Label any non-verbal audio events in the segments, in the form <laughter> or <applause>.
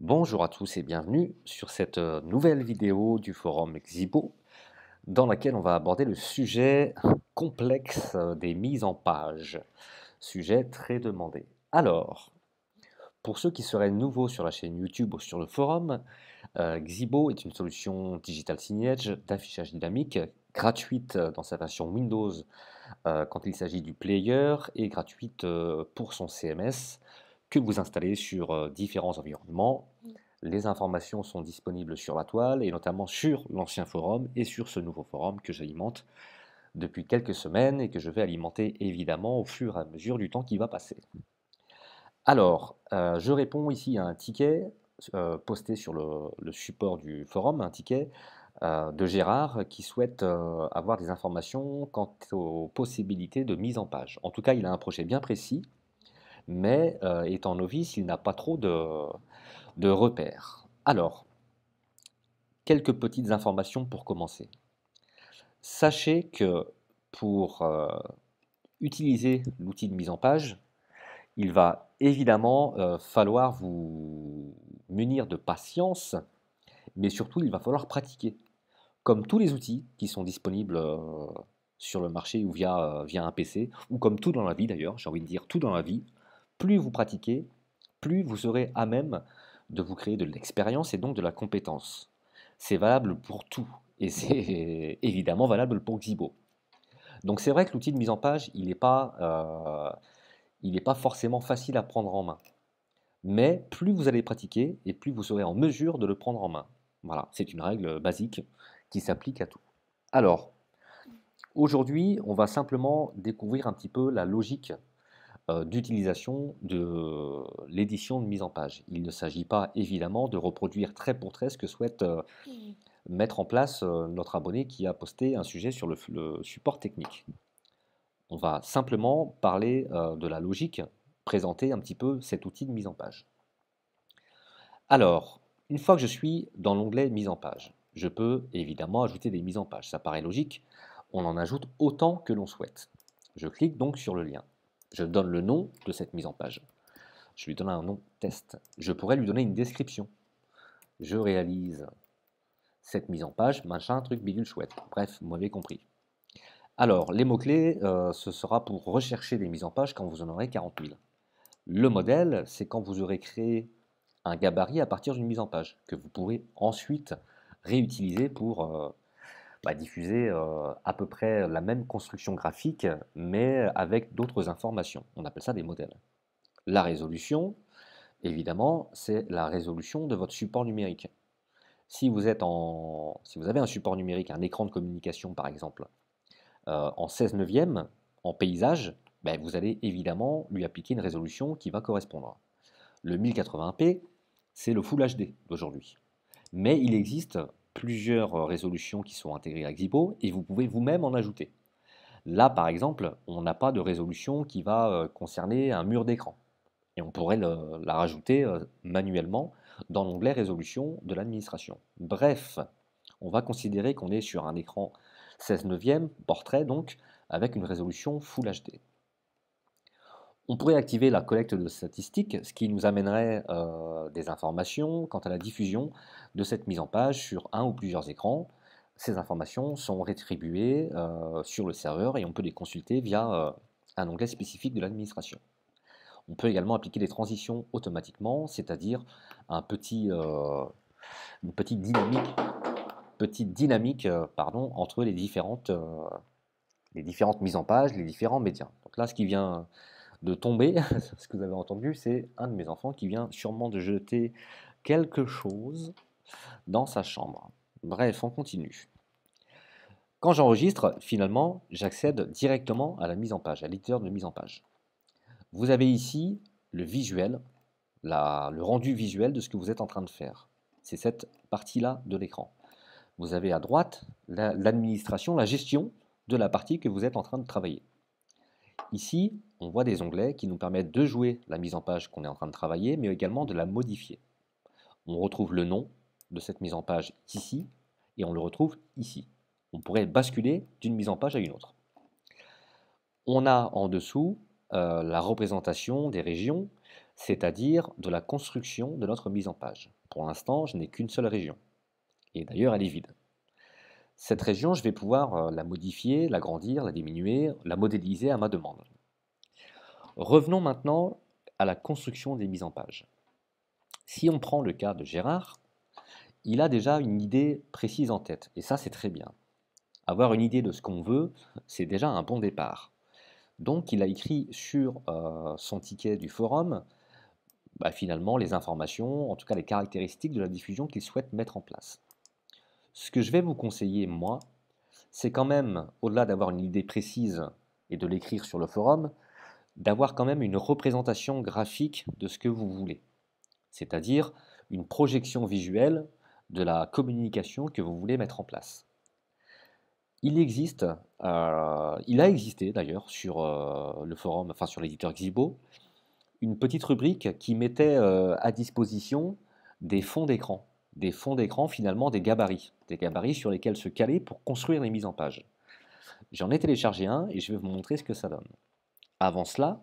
Bonjour à tous et bienvenue sur cette euh, nouvelle vidéo du forum Xibo dans laquelle on va aborder le sujet complexe euh, des mises en page, sujet très demandé. Alors, pour ceux qui seraient nouveaux sur la chaîne YouTube ou sur le forum, euh, Xibo est une solution digital signage d'affichage dynamique gratuite dans sa version Windows quand il s'agit du player et gratuite pour son CMS que vous installez sur différents environnements les informations sont disponibles sur la toile et notamment sur l'ancien forum et sur ce nouveau forum que j'alimente depuis quelques semaines et que je vais alimenter évidemment au fur et à mesure du temps qui va passer. Alors, euh, je réponds ici à un ticket euh, posté sur le, support du forum, un ticket euh, de Gérard qui souhaite avoir des informations quant aux possibilités de mise en page. En tout cas, il a un projet bien précis, mais étant novice, il n'a pas trop de, de repères. Alors, quelques petites informations pour commencer. Sachez que pour euh, utiliser l'outil de mise en page, il va évidemment euh, falloir vous munir de patience, mais surtout il va falloir pratiquer. Comme tous les outils qui sont disponibles euh, sur le marché ou via, via un PC, ou comme tout dans la vie d'ailleurs, j'ai envie de dire tout dans la vie, plus vous pratiquez, plus vous serez à même de vous créer de l'expérience et donc de la compétence. C'est valable pour tout, et c'est <laughs> évidemment valable pour Xibo. Donc c'est vrai que l'outil de mise en page, il n'est pas, euh, pas forcément facile à prendre en main. Mais plus vous allez pratiquer, et plus vous serez en mesure de le prendre en main. Voilà, c'est une règle basique qui s'applique à tout. Alors, aujourd'hui, on va simplement découvrir un petit peu la logique euh, d'utilisation de l'édition de mise en page. Il ne s'agit pas évidemment de reproduire très pour trait ce que souhaite euh, mm. mettre en place euh, notre abonné qui a posté un sujet sur le support technique. On va simplement parler de la logique, présenter un petit peu cet outil de mise en page. Alors, une fois que je suis dans l'onglet mise en page, je peux évidemment ajouter des mises en page. Ça paraît logique, on en ajoute autant que l'on souhaite. Je clique donc sur le lien. Je donne le nom de cette mise en page. Je lui donne un nom test. Je pourrais lui donner une description. Je réalise cette mise en page, machin, truc, bidule chouette. Bref, vous m'avez compris. Alors, les mots-clés, euh, ce sera pour rechercher des mises en page quand vous en aurez 40 000. Le modèle, c'est quand vous aurez créé un gabarit à partir d'une mise en page que vous pourrez ensuite réutiliser pour euh, diffuser euh, à peu près la même construction graphique, mais avec d'autres informations. On appelle ça des modèles. La résolution, évidemment, c'est la résolution de votre support numérique. Si vous, êtes en, si vous avez un support numérique, un écran de communication par exemple, euh, en 16 neuvième, en paysage, ben, vous allez évidemment lui appliquer une résolution qui va correspondre. Le 1080p, c'est le Full HD d'aujourd'hui. Mais il existe plusieurs euh, résolutions qui sont intégrées à Xibo et vous pouvez vous-même en ajouter. Là, par exemple, on n'a pas de résolution qui va euh, concerner un mur d'écran. Et on pourrait la rajouter euh, manuellement dans l'onglet résolution de l'administration. Bref, on va considérer qu'on est sur un écran 16 neuvième, portrait donc, avec une résolution Full HD. On pourrait activer la collecte de statistiques, ce qui nous amènerait euh, des informations quant à la diffusion de cette mise en page sur un ou plusieurs écrans. Ces informations sont rétribuées euh, sur le serveur et on peut les consulter via euh, un onglet spécifique de l'administration. On peut également appliquer des transitions automatiquement, c'est-à-dire une petite dynamique, entre les différentes, les différentes mises en page, les différents médias. Donc là, ce qui vient de tomber, <laughs> ce que vous avez entendu, c'est un de mes enfants qui vient sûrement de jeter quelque chose dans sa chambre. Bref, on continue. Quand j'enregistre, finalement, j'accède directement à la mise en page, à l'éditeur de mise en page. Vous avez ici le visuel, le rendu visuel de ce que vous êtes en train de faire. C'est cette partie-là de l'écran. Vous avez à droite l'administration, la gestion de la partie que vous êtes en train de travailler. Ici, on voit des onglets qui nous permettent de jouer la mise en page qu'on est en train de travailler, mais également de la modifier. On retrouve le nom de cette mise en page ici, et on le retrouve ici. On pourrait basculer d'une mise en page à une autre. On a en dessous euh, la représentation des régions, c'est-à-dire de la construction de notre mise en page. Pour l'instant, je n'ai qu'une seule région. Et d'ailleurs, elle est vide. Cette région, je vais pouvoir euh, la modifier, l'agrandir, la diminuer, la modéliser à ma demande. Revenons maintenant à la construction des mises en page. Si on prend le cas de Gérard, il a déjà une idée précise en tête, et ça c'est très bien. Avoir une idée de ce qu'on veut, c'est déjà un bon départ. Donc il a écrit sur euh, son ticket du forum bah, finalement les informations, en tout cas les caractéristiques de la diffusion qu'il souhaite mettre en place. Ce que je vais vous conseiller, moi, c'est quand même, au-delà d'avoir une idée précise et de l'écrire sur le forum, d'avoir quand même une représentation graphique de ce que vous voulez. C'est-à-dire une projection visuelle de la communication que vous voulez mettre en place. Il existe, euh, il a existé d'ailleurs sur euh, le forum, enfin sur l'éditeur Xibo, une petite rubrique qui mettait euh, à disposition des fonds d'écran des fonds d'écran, finalement des gabarits, des gabarits sur lesquels se caler pour construire les mises en page. J'en ai téléchargé un et je vais vous montrer ce que ça donne. Avant cela,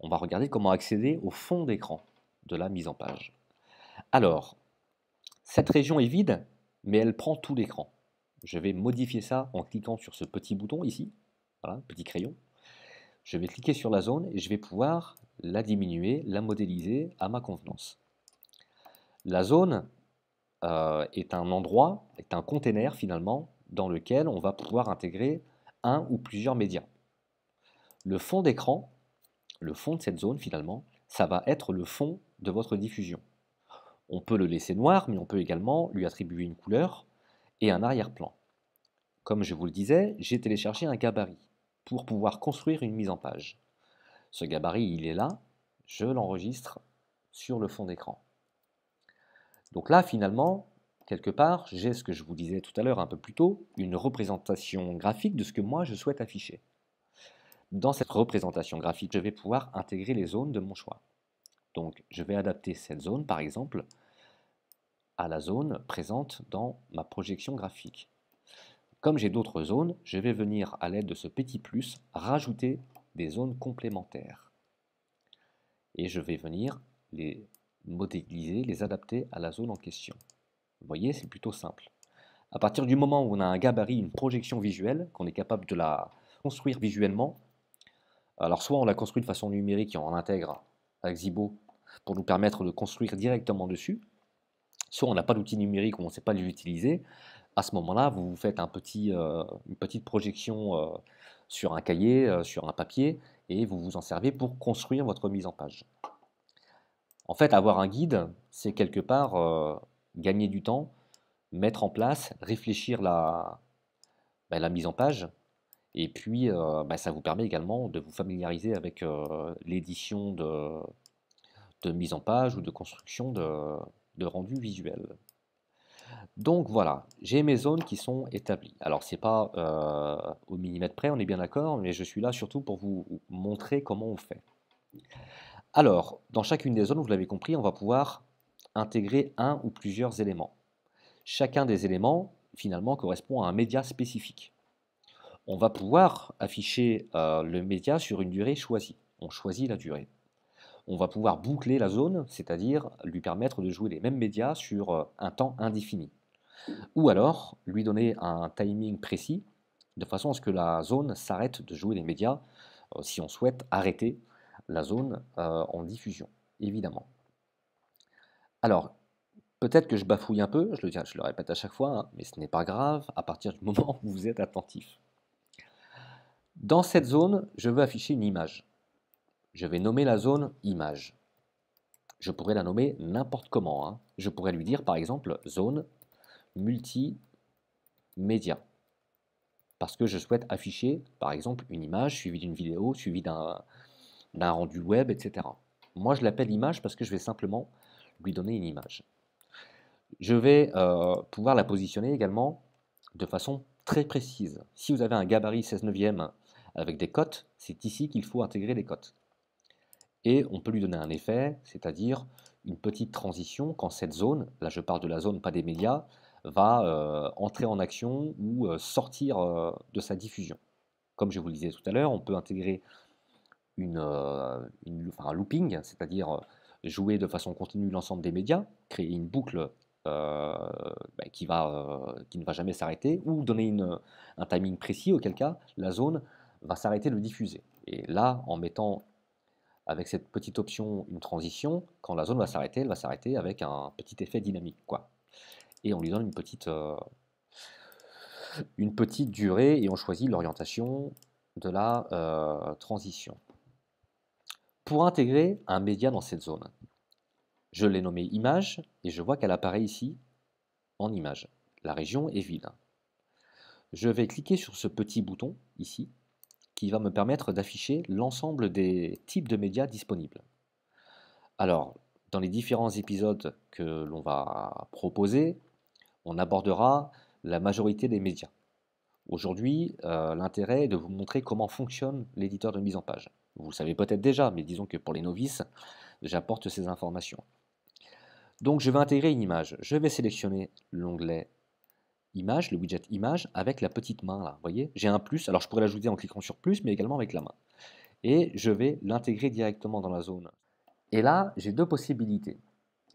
on va regarder comment accéder au fond d'écran de la mise en page. Alors, cette région est vide, mais elle prend tout l'écran. Je vais modifier ça en cliquant sur ce petit bouton ici, voilà, petit crayon. Je vais cliquer sur la zone et je vais pouvoir la diminuer, la modéliser à ma convenance. La zone, euh, est un endroit, est un container finalement, dans lequel on va pouvoir intégrer un ou plusieurs médias. Le fond d'écran, le fond de cette zone finalement, ça va être le fond de votre diffusion. On peut le laisser noir, mais on peut également lui attribuer une couleur et un arrière-plan. Comme je vous le disais, j'ai téléchargé un gabarit pour pouvoir construire une mise en page. Ce gabarit, il est là, je l'enregistre sur le fond d'écran. Donc là, finalement, quelque part, j'ai ce que je vous disais tout à l'heure un peu plus tôt, une représentation graphique de ce que moi je souhaite afficher. Dans cette représentation graphique, je vais pouvoir intégrer les zones de mon choix. Donc je vais adapter cette zone, par exemple, à la zone présente dans ma projection graphique. Comme j'ai d'autres zones, je vais venir à l'aide de ce petit plus rajouter des zones complémentaires. Et je vais venir les modéliser, les adapter à la zone en question. Vous voyez, c'est plutôt simple. À partir du moment où on a un gabarit, une projection visuelle, qu'on est capable de la construire visuellement, alors soit on la construit de façon numérique et on l'intègre avec Xibo pour nous permettre de construire directement dessus, soit on n'a pas d'outil numérique ou on ne sait pas les utiliser, à ce moment-là, vous faites euh, une petite projection euh, sur un cahier, euh, sur un papier, et vous vous en servez pour construire votre mise en page. En fait, avoir un guide, c'est quelque part euh, gagner du temps, mettre en place, réfléchir la, ben, la mise en page. Et puis, euh, ben, ça vous permet également de vous familiariser avec euh, l'édition de, mise en page ou de construction de, rendu visuel. Donc voilà, j'ai mes zones qui sont établies. Alors c'est pas au millimètre près, on est bien d'accord, mais je suis là surtout pour vous montrer comment on fait. Alors, dans chacune des zones, vous l'avez compris, on va pouvoir intégrer un ou plusieurs éléments. Chacun des éléments, finalement, correspond à un média spécifique. On va pouvoir afficher euh, le média sur une durée choisie. On choisit la durée. On va pouvoir boucler la zone, c'est-à-dire lui permettre de jouer les mêmes médias sur euh, un temps indéfini. Ou alors lui donner un timing précis, de façon à ce que la zone s'arrête de jouer les médias, euh, si on souhaite arrêter la zone euh, en diffusion, évidemment. Alors, peut-être que je bafouille un peu, je le, je le répète à chaque fois, hein, mais ce n'est pas grave à partir du <laughs> moment où vous êtes attentif. Dans cette zone, je veux afficher une image. Je vais nommer la zone image. Je pourrais la nommer n'importe comment. Hein. Je pourrais lui dire par exemple zone multimédia. Parce que je souhaite afficher par exemple une image suivie d'une vidéo, suivie d'un d'un rendu web, etc. Moi, je l'appelle image parce que je vais simplement lui donner une image. Je vais euh, pouvoir la positionner également de façon très précise. Si vous avez un gabarit 16 neuvième avec des cotes, c'est ici qu'il faut intégrer les cotes. Et on peut lui donner un effet, c'est-à-dire une petite transition quand cette zone, là je parle de la zone pas des médias, va euh, entrer en action ou euh, sortir de sa diffusion. Comme je vous le disais tout à l'heure, on peut intégrer euh, un looping, c'est-à-dire euh, jouer de façon continue l'ensemble des médias, créer une boucle euh, bah, qui, ne va jamais s'arrêter, ou donner un timing précis, auquel cas la zone va s'arrêter de diffuser. Et là, en mettant avec cette petite option une transition, quand la zone va s'arrêter, elle va s'arrêter avec un petit effet dynamique. Et on lui donne une petite, une petite durée et on choisit l'orientation de la transition pour intégrer un média dans cette zone. Je l'ai nommé image et je vois qu'elle apparaît ici en image. La région est vide. Je vais cliquer sur ce petit bouton ici qui va me permettre d'afficher l'ensemble des types de médias disponibles. Alors, dans les différents épisodes que l'on va proposer, on abordera la majorité des médias. Aujourd'hui, euh, l'intérêt est de vous montrer comment fonctionne l'éditeur de mise en page. Vous le savez peut-être déjà, mais disons que pour les novices, j'apporte ces informations. Donc je vais intégrer une image. Je vais sélectionner l'onglet image, le widget image, avec la petite main là. Vous voyez, j'ai un plus, alors je pourrais l'ajouter en cliquant sur plus, mais également avec la main. Et je vais l'intégrer directement dans la zone. Et là, j'ai deux possibilités.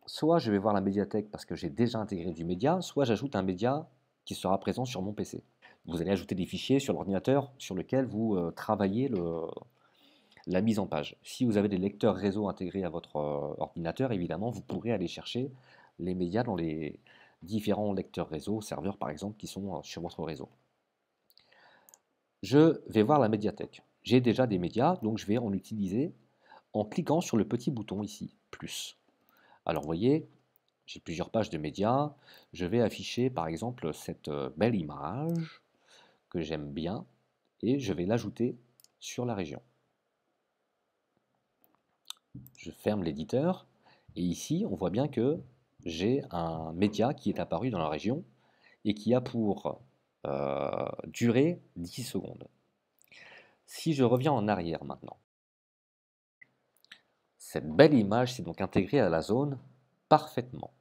Soit je vais voir la médiathèque parce que j'ai déjà intégré du média, soit j'ajoute un média qui sera présent sur mon PC. Vous allez ajouter des fichiers sur l'ordinateur sur lequel vous euh, travaillez le, la mise en page. Si vous avez des lecteurs réseau intégrés à votre euh, ordinateur, évidemment, vous pourrez aller chercher les médias dans les différents lecteurs réseau, serveurs par exemple, qui sont euh, sur votre réseau. Je vais voir la médiathèque. J'ai déjà des médias, donc je vais en utiliser en cliquant sur le petit bouton ici, plus. Alors vous voyez, j'ai plusieurs pages de médias. Je vais afficher par exemple cette euh, belle image que j'aime bien et je vais l'ajouter sur la région je ferme l'éditeur, et ici, on voit bien que j'ai un média qui est apparu dans la région et qui a pour euh, durée 10 secondes. Si je reviens en arrière maintenant, cette belle image s'est donc intégrée à la zone parfaitement.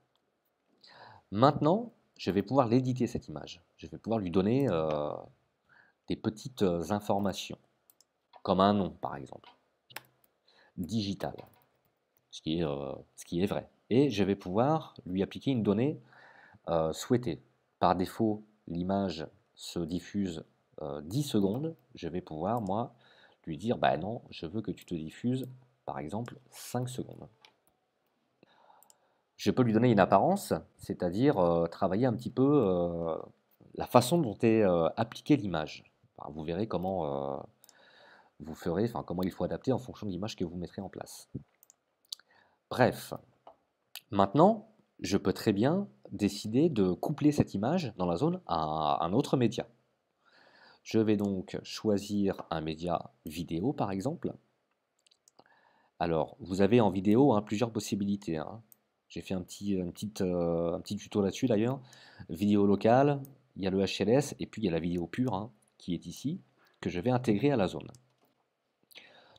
Maintenant, je vais pouvoir l'éditer cette image. Je vais pouvoir lui donner euh, des petites euh, informations, comme un nom par exemple digital, ce qui est, euh, ce qui est vrai. Et je vais pouvoir lui appliquer une donnée euh, souhaitée. Par défaut, l'image se diffuse 10 euh, secondes. Je vais pouvoir, moi, lui dire, bah non, je veux que tu te diffuses, par exemple, 5 secondes. Je peux lui donner une apparence, c'est-à-dire travailler un petit peu la façon dont est appliquée l'image. vous verrez comment vous ferez, enfin comment il faut adapter en fonction de l'image que vous mettrez en place. Bref, maintenant, je peux très bien décider de coupler cette image dans la zone à un autre média. Je vais donc choisir un média vidéo par exemple. Alors, vous avez en vidéo hein, plusieurs possibilités. Hein. J'ai fait un petit, euh, un tuto là-dessus d'ailleurs. Vidéo locale, il y a le HLS et puis il y a la vidéo pure hein, qui est ici, que je vais intégrer à la zone.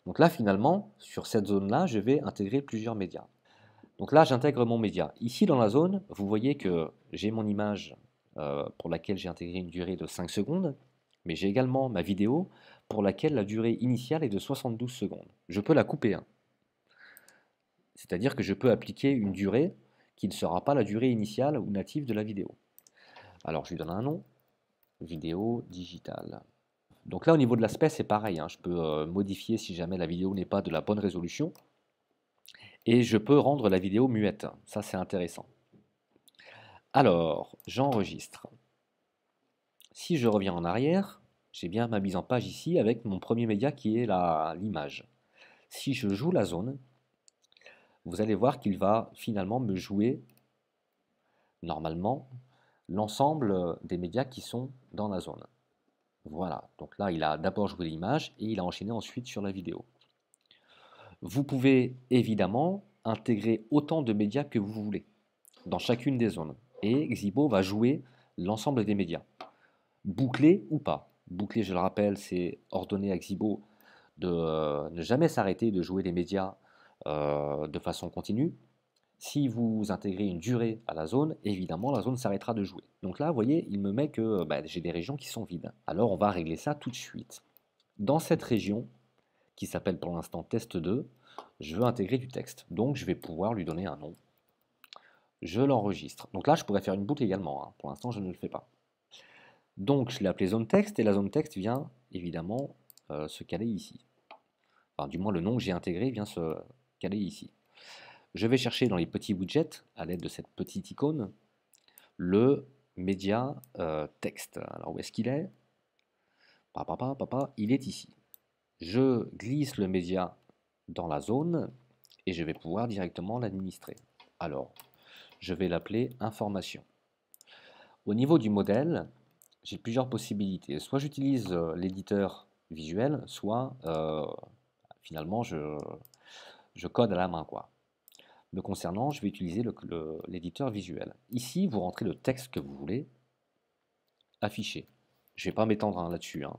Donc là, finalement, sur cette zone-là, je vais intégrer plusieurs médias. Donc là, j'intègre mon média. Ici, dans la zone, vous voyez que j'ai mon image euh, pour laquelle j'ai intégré une durée de 5 secondes, mais j'ai également ma vidéo pour laquelle la durée initiale est de 72 secondes. Je peux la couper. Hein. C'est-à-dire que je peux appliquer une durée qui ne sera pas la durée initiale ou native de la vidéo. Alors, je lui donne un nom, vidéo digitale. Donc là, au niveau de l'aspect, c'est pareil. Hein. Je peux euh, modifier si jamais la vidéo n'est pas de la bonne résolution. Et je peux rendre la vidéo muette. Ça, c'est intéressant. Alors, j'enregistre. Si je reviens en arrière, j'ai bien ma mise en page ici avec mon premier média qui est l'image. Si je joue la zone, vous allez voir qu'il va finalement me jouer, normalement, l'ensemble euh, des médias qui sont dans la zone. Voilà, donc là, il a d'abord joué l'image et il a enchaîné ensuite sur la vidéo. Vous pouvez évidemment intégrer autant de médias que vous voulez dans chacune des zones. Et Xibo va jouer l'ensemble des médias, bouclé ou pas. Bouclé, je le rappelle, c'est ordonner à Xibo de euh, ne jamais s'arrêter de jouer les médias euh, de façon continue. Si vous intégrez une durée à la zone, évidemment, la zone s'arrêtera de jouer. Donc là, vous voyez, il me met que bah, j'ai des régions qui sont vides. Alors, on va régler ça tout de suite. Dans cette région, qui s'appelle pour l'instant test 2, je veux intégrer du texte. Donc, je vais pouvoir lui donner un nom. Je l'enregistre. Donc là, je pourrais faire une boucle également. Hein. Pour l'instant, je ne le fais pas. Donc, je l'ai appelé zone texte, et la zone texte vient évidemment euh, se caler ici. du moins, le nom que j'ai intégré vient se caler ici je vais chercher dans les petits widgets, à l'aide de cette petite icône, le média euh, texte. Alors où est-ce qu'il est, papa, papa, papa, il est ici. Je glisse le média dans la zone et je vais pouvoir directement l'administrer. Alors, je vais l'appeler information. Au niveau du modèle, j'ai plusieurs possibilités. Soit j'utilise euh, l'éditeur visuel, soit euh, finalement je, je code à la main. quoi me concernant, je vais utiliser l'éditeur visuel. Ici, vous rentrez le texte que vous voulez afficher. Je ne vais pas m'étendre hein, là-dessus. Hein.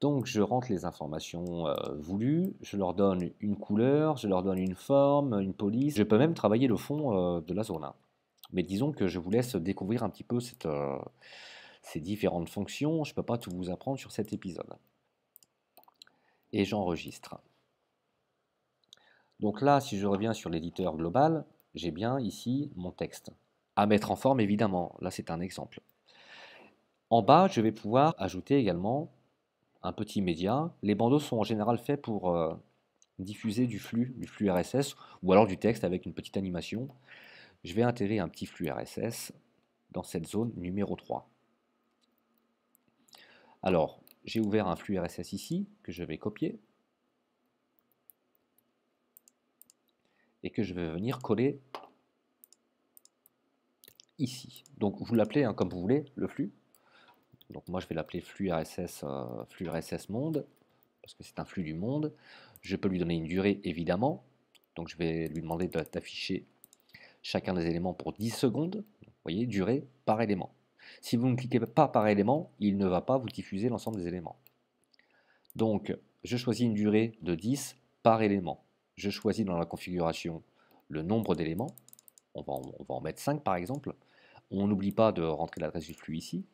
Donc je rentre les informations euh, voulues, je leur donne une couleur, je leur donne une forme, une police. Je peux même travailler le fond euh, de la zone. Hein. Mais disons que je vous laisse découvrir un petit peu euh, ces différentes fonctions. Je ne peux pas tout vous apprendre sur cet épisode. Et j'enregistre. Donc là, si je reviens sur l'éditeur global, j'ai bien ici mon texte. À mettre en forme, évidemment. Là, c'est un exemple. En bas, je vais pouvoir ajouter également un petit média. Les bandeaux sont en général faits pour euh, diffuser du flux, du flux RSS, ou alors du texte avec une petite animation. Je vais intégrer un petit flux RSS dans cette zone numéro 3. Alors, j'ai ouvert un flux RSS ici, que je vais copier. et que je vais venir coller ici. Donc vous l'appelez hein, comme vous voulez, le flux. Donc moi je vais l'appeler flux RSS, euh, flux RSS monde, parce que c'est un flux du monde. Je peux lui donner une durée évidemment. Donc je vais lui demander d'afficher chacun des éléments pour 10 secondes. Vous voyez, durée par élément. Si vous ne cliquez pas par élément, il ne va pas vous diffuser l'ensemble des éléments. Donc je choisis une durée de 10 par élément je choisis dans la configuration le nombre d'éléments, on va, en, mettre 5 par exemple, on n'oublie pas de rentrer l'adresse du flux ici,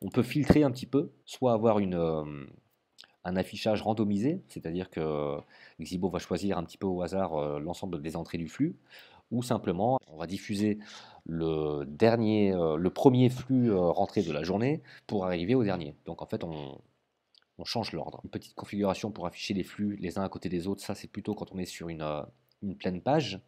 on peut filtrer un petit peu, soit avoir euh, un affichage randomisé, c'est-à-dire que Xibo va choisir un petit peu au hasard euh, l'ensemble des entrées du flux, ou simplement on va diffuser le, dernier, euh, le premier flux rentré de la journée pour arriver au dernier. Donc en fait, on, on change l'ordre. Une petite configuration pour afficher les flux les uns à côté des autres, ça c'est plutôt quand on est sur une, euh, une pleine page.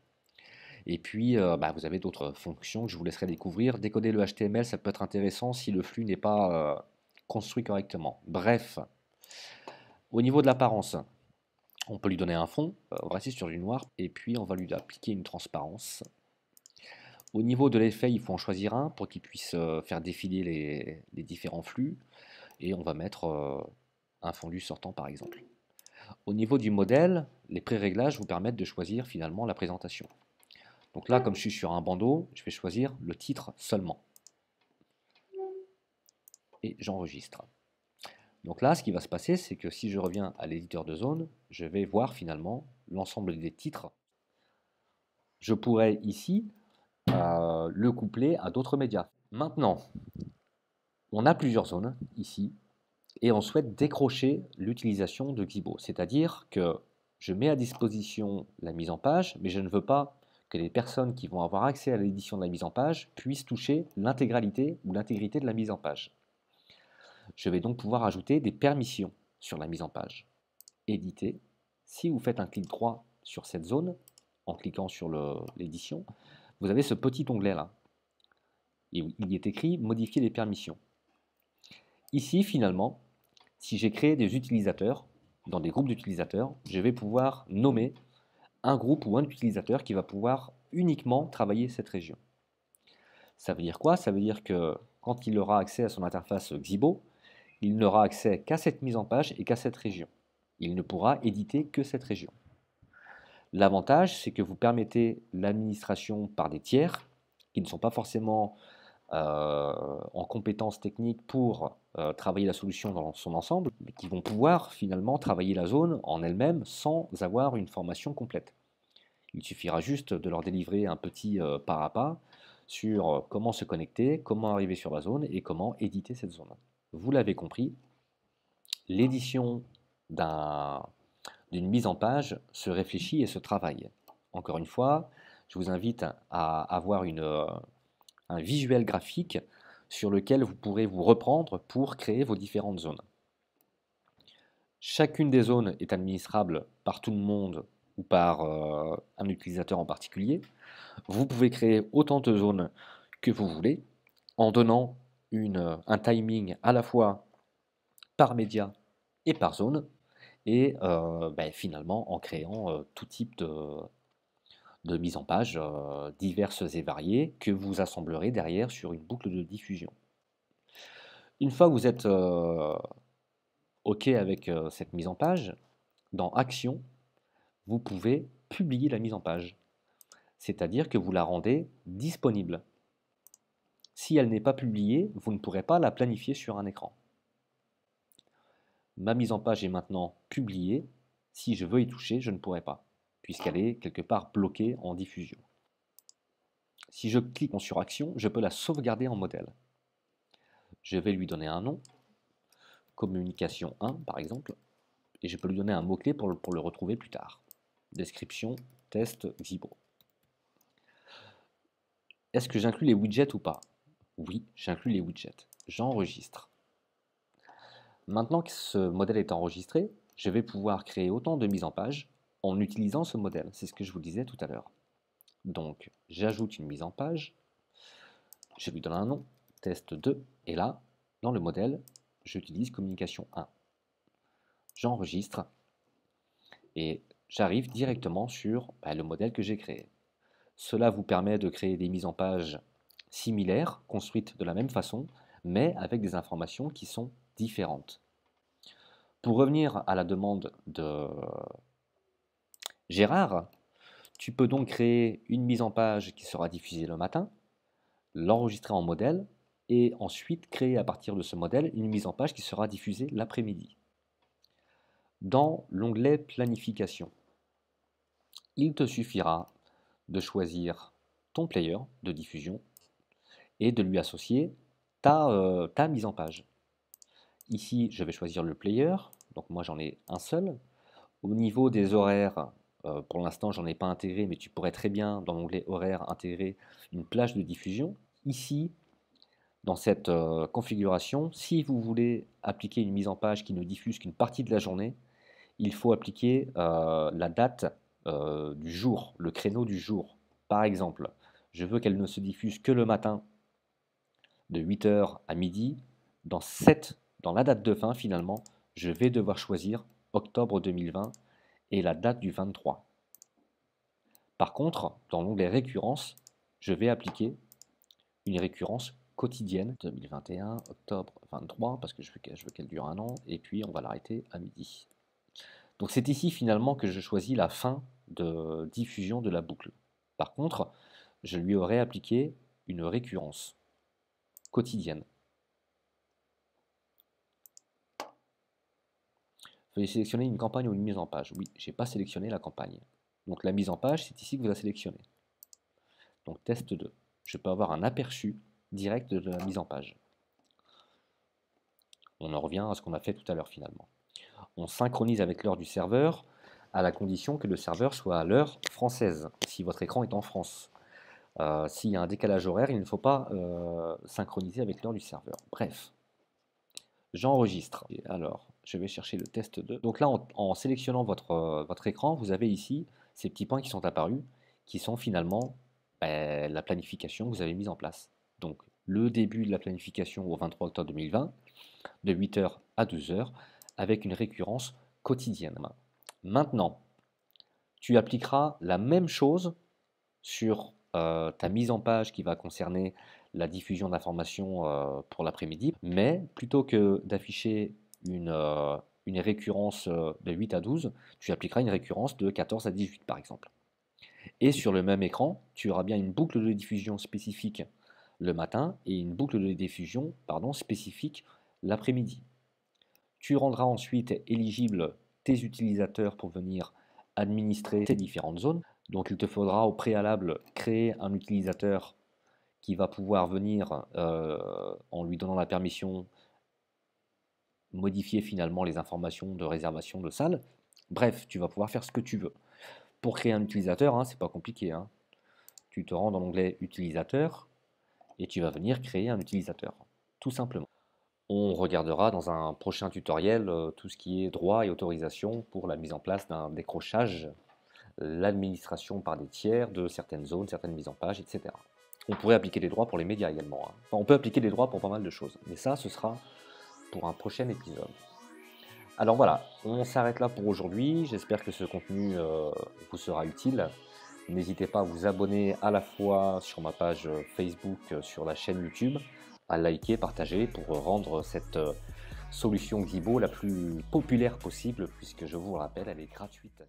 Et puis, euh, bah, vous avez d'autres fonctions que je vous laisserai découvrir. Décoder le HTML, ça peut être intéressant si le flux n'est pas euh, construit correctement. Bref, au niveau de l'apparence, on peut lui donner un fond. On va rester sur du noir et puis on va lui appliquer une transparence. Au niveau de l'effet, il faut en choisir un pour qu'il puisse faire défiler les, différents flux. Et on va mettre un fondu sortant par exemple. Au niveau du modèle, les pré-réglages vous permettent de choisir finalement la présentation. Donc là, comme je suis sur un bandeau, je vais choisir le titre seulement. Et j'enregistre. Donc là, ce qui va se passer, c'est que si je reviens à l'éditeur de zone, je vais voir finalement l'ensemble des titres. Je pourrais ici euh, le coupler à d'autres médias. Maintenant, on a plusieurs zones ici et on souhaite décrocher l'utilisation de Xibo. C'est-à-dire que je mets à disposition la mise en page, mais je ne veux pas que les personnes qui vont avoir accès à l'édition de la mise en page puissent toucher l'intégralité ou l'intégrité de la mise en page. Je vais donc pouvoir ajouter des permissions sur la mise en page. Éditer. Si vous faites un clic droit sur cette zone, en cliquant sur l'édition, vous avez ce petit onglet-là. Il y est écrit « Modifier les permissions ». Ici, finalement, si j'ai créé des utilisateurs, dans des groupes d'utilisateurs, je vais pouvoir nommer un groupe ou un utilisateur qui va pouvoir uniquement travailler cette région. Ça veut dire quoi Ça veut dire que quand il aura accès à son interface Xibo, il n'aura accès qu'à cette mise en page et qu'à cette région. Il ne pourra éditer que cette région. L'avantage, c'est que vous permettez l'administration par des tiers qui ne sont pas forcément euh, en compétences techniques pour euh, travailler la solution dans son ensemble, mais qui vont pouvoir finalement travailler la zone en elle-même sans avoir une formation complète. Il suffira juste de leur délivrer un petit euh, pas à pas sur euh, comment se connecter, comment arriver sur la zone et comment éditer cette zone. Vous l'avez compris, l'édition d'une mise en page se réfléchit et se travaille. Encore une fois, je vous invite à avoir un visuel graphique sur lequel vous pourrez vous reprendre pour créer vos différentes zones. Chacune des zones est administrable par tout le monde ou par euh, un utilisateur en particulier. Vous pouvez créer autant de zones que vous voulez en donnant un timing à la fois par média et par zone et euh, ben, finalement en créant euh, tout type de, de mise en page euh, diverses et variées que vous assemblerez derrière sur une boucle de diffusion. Une fois que vous êtes euh, OK avec euh, cette mise en page, dans Action, vous pouvez publier la mise en page, c'est-à-dire que vous la rendez disponible. Si elle n'est pas publiée, vous ne pourrez pas la planifier sur un écran. Ma mise en page est maintenant publiée. Si je veux y toucher, je ne pourrai pas puisqu'elle est quelque part bloquée en diffusion. Si je clique sur Action, je peux la sauvegarder en modèle. Je vais lui donner un nom, communication 1 par exemple, et je peux lui donner un mot-clé pour, pour, le retrouver plus tard. Description, test, vibro. Est-ce que j'inclus les widgets ou pas Oui, j'inclus les widgets. J'enregistre. Maintenant que ce modèle est enregistré, je vais pouvoir créer autant de mises en page en utilisant ce modèle. C'est ce que je vous disais tout à l'heure. Donc, j'ajoute une mise en page. Je lui donne un nom, test 2. Et là, dans le modèle, j'utilise communication 1. J'enregistre et j'arrive directement sur bah, le modèle que j'ai créé. Cela vous permet de créer des mises en page similaires, construites de la même façon, mais avec des informations qui sont différentes. Pour revenir à la demande de, Gérard, tu peux donc créer une mise en page qui sera diffusée le matin, l'enregistrer en modèle et ensuite créer à partir de ce modèle une mise en page qui sera diffusée l'après-midi. Dans l'onglet Planification, il te suffira de choisir ton player de diffusion et de lui associer ta, euh, ta mise en page. Ici, je vais choisir le player, donc moi j'en ai un seul. Au niveau des horaires, euh, pour l'instant, j'en ai pas intégré, mais tu pourrais très bien, dans l'onglet horaire, intégrer une plage de diffusion. Ici, dans cette euh, configuration, si vous voulez appliquer une mise en page qui ne diffuse qu'une partie de la journée, il faut appliquer euh, la date du jour, le créneau du jour. Par exemple, je veux qu'elle ne se diffuse que le matin, de 8h à midi. Dans, cette, dans la date de fin, finalement, je vais devoir choisir octobre 2020 et la date du 23. Par contre, dans l'onglet récurrence, je vais appliquer une récurrence quotidienne 2021, octobre 23, parce que je veux, qu'elle dure un an, et puis on va l'arrêter à midi. Donc c'est ici finalement que je choisis la fin de diffusion de la boucle. Par contre, je lui aurais appliqué une récurrence quotidienne. Vous pouvez sélectionner une campagne ou une mise en page. Oui, je n'ai pas sélectionné la campagne. Donc la mise en page, c'est ici que vous la sélectionnez. Donc test 2. Je peux avoir un aperçu direct de la mise en page. On en revient à ce qu'on a fait tout à l'heure finalement. On synchronise avec l'heure du serveur à la condition que le serveur soit à l'heure française, si votre écran est en France. Euh, s'il y a un décalage horaire, il ne faut pas euh, synchroniser avec l'heure du serveur. Bref, j'enregistre. Alors, je vais chercher le test 2. Donc là, en, sélectionnant votre, euh, votre écran, vous avez ici ces petits points qui sont apparus, qui sont finalement bah, la planification que vous avez mise en place. Donc le début de la planification au 23 octobre 2020, de 8h à 12h, avec une récurrence quotidienne. Maintenant, tu appliqueras la même chose sur euh, ta mise en page qui va concerner la diffusion d'informations euh, pour l'après-midi, mais plutôt que d'afficher une, euh, une récurrence de euh, 8 ben, à 12, tu appliqueras une récurrence de 14 à 18 par exemple. Et sur le même écran, tu auras bien une boucle de diffusion spécifique le matin et une boucle de diffusion pardon, spécifique l'après-midi. Tu rendras ensuite éligibles tes utilisateurs pour venir administrer tes différentes zones. Donc il te faudra au préalable créer un utilisateur qui va pouvoir venir euh, en lui donnant la permission modifier finalement les informations de réservation de salle. Bref, tu vas pouvoir faire ce que tu veux. Pour créer un utilisateur, hein, c'est pas compliqué. Hein. Tu te rends dans l'onglet utilisateur et tu vas venir créer un utilisateur, tout simplement. On regardera dans un prochain tutoriel euh, tout ce qui est droit et autorisation pour la mise en place d'un décrochage, l'administration par des tiers de certaines zones, certaines mises en page, etc. On pourrait appliquer les droits pour les médias également. Hein. on peut appliquer des droits pour pas mal de choses. Mais ça, ce sera un prochain épisode. Alors voilà, on s'arrête là pour aujourd'hui. J'espère que ce contenu euh, vous sera utile. N'hésitez pas à vous abonner à la fois sur ma page Facebook, euh, sur la chaîne YouTube, à liker, partager pour rendre cette euh, solution Xibo la plus populaire possible, puisque je vous rappelle, elle est gratuite.